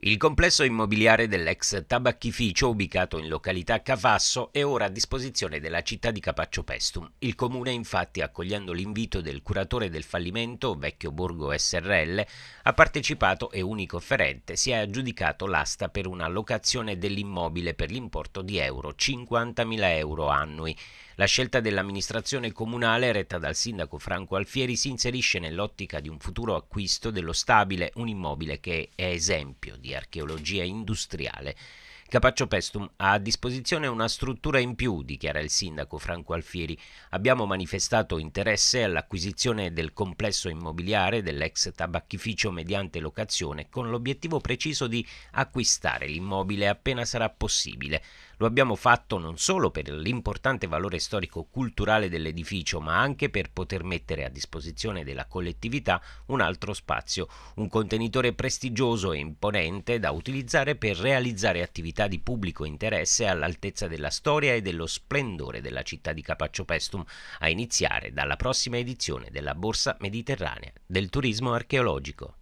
Il complesso immobiliare dell'ex tabacchificio, ubicato in località Cafasso, è ora a disposizione della città di Capaccio Pestum. Il comune, infatti, accogliendo l'invito del curatore del fallimento, Vecchio Borgo SRL, ha partecipato e unico offerente si è aggiudicato l'asta per una locazione dell'immobile per l'importo di euro 50.000 euro annui. La scelta dell'amministrazione comunale, retta dal sindaco Franco Alfieri, si inserisce nell'ottica di un futuro acquisto dello stabile, un immobile che è esempio di di archeologia industriale Capaccio Pestum ha a disposizione una struttura in più, dichiara il sindaco Franco Alfieri. Abbiamo manifestato interesse all'acquisizione del complesso immobiliare dell'ex tabacchificio mediante locazione con l'obiettivo preciso di acquistare l'immobile appena sarà possibile. Lo abbiamo fatto non solo per l'importante valore storico-culturale dell'edificio, ma anche per poter mettere a disposizione della collettività un altro spazio, un contenitore prestigioso e imponente da utilizzare per realizzare attività attività di pubblico interesse all'altezza della storia e dello splendore della città di Capaccio Pestum, a iniziare dalla prossima edizione della Borsa Mediterranea del Turismo Archeologico.